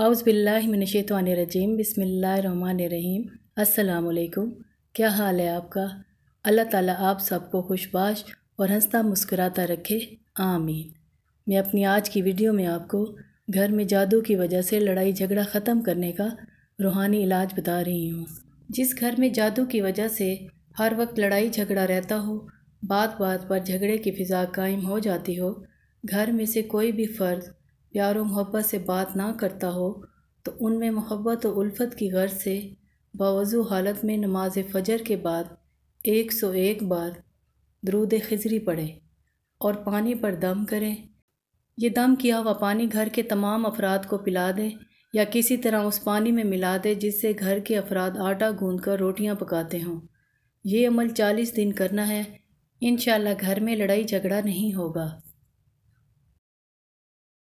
आउज़बिल्लाशतवानरजीम बसमीम अल्लाम क्या हाल है आपका अल्लाह ताला आप सबको खुशबाश और हंसता मुस्कुराता रखे आमीन मैं अपनी आज की वीडियो में आपको घर में जादू की वजह से लड़ाई झगड़ा ख़त्म करने का रूहानी इलाज बता रही हूँ जिस घर में जादू की वजह से हर वक्त लड़ाई झगड़ा रहता हो बात बात पर झगड़े की फ़िज़ा कायम हो जाती हो घर में से कोई भी फ़र्ज प्यार और मोहब्बत से बात ना करता हो तो उनमें मोहब्बत और उल्फत की गर्ज से बावजू हालत में नमाज फ़जर के बाद एक सौ एक बार दरूद खजरी पढ़े और पानी पर दम करें यह दम किया हुआ पानी घर के तमाम अफराद को पिला दें या किसी तरह उस पानी में मिला दें जिससे घर के अफराद आटा गूँध कर रोटियाँ पकाते हों ये अमल चालीस दिन करना है इन घर में लड़ाई झगड़ा नहीं होगा